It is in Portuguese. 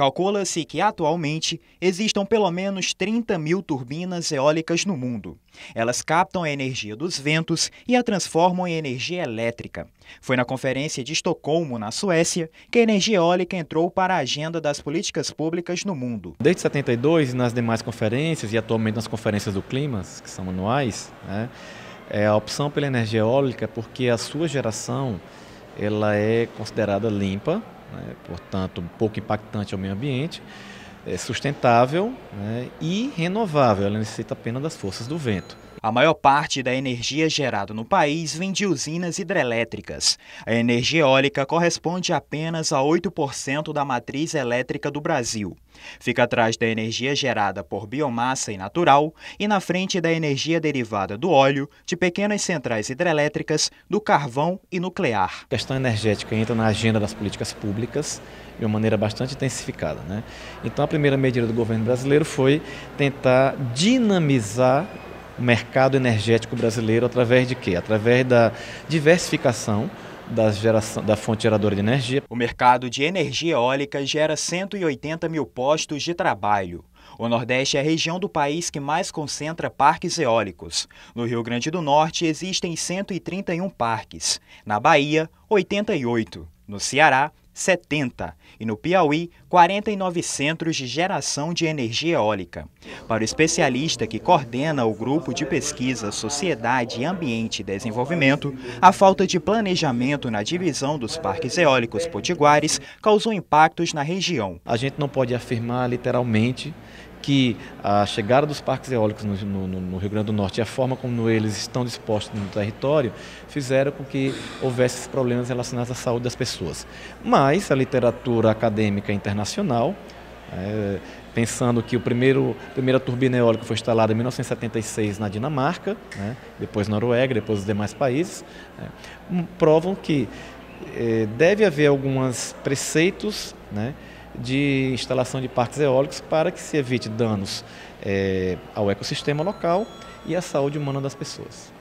Calcula-se que atualmente existam pelo menos 30 mil turbinas eólicas no mundo. Elas captam a energia dos ventos e a transformam em energia elétrica. Foi na Conferência de Estocolmo, na Suécia, que a energia eólica entrou para a agenda das políticas públicas no mundo. Desde 72 e nas demais conferências, e atualmente nas conferências do clima, que são anuais, né, é a opção pela energia eólica porque a sua geração ela é considerada limpa né? portanto, um pouco impactante ao meio ambiente é sustentável né, e renovável, ela necessita apenas das forças do vento. A maior parte da energia gerada no país vem de usinas hidrelétricas. A energia eólica corresponde apenas a 8% da matriz elétrica do Brasil. Fica atrás da energia gerada por biomassa e natural e na frente da energia derivada do óleo, de pequenas centrais hidrelétricas, do carvão e nuclear. A questão energética entra na agenda das políticas públicas de uma maneira bastante intensificada. Né? Então, primeira medida do governo brasileiro foi tentar dinamizar o mercado energético brasileiro através de quê? Através da diversificação da, geração, da fonte geradora de energia. O mercado de energia eólica gera 180 mil postos de trabalho. O Nordeste é a região do país que mais concentra parques eólicos. No Rio Grande do Norte existem 131 parques, na Bahia, 88, no Ceará, 70 e no Piauí 49 centros de geração de energia eólica. Para o especialista que coordena o grupo de pesquisa Sociedade, Ambiente e Desenvolvimento, a falta de planejamento na divisão dos parques eólicos potiguares causou impactos na região. A gente não pode afirmar literalmente que a chegada dos parques eólicos no, no, no, Rio Grande do Norte e a forma como eles estão dispostos no território fizeram com que houvesse problemas relacionados à saúde das pessoas. Mas a literatura acadêmica internacional, é, pensando que o primeiro primeira turbina eólica foi instalada em 1976 na Dinamarca, né, depois Noruega, depois os demais países, né, provam que é, deve haver alguns preceitos, né, de instalação de parques eólicos para que se evite danos é, ao ecossistema local e à saúde humana das pessoas.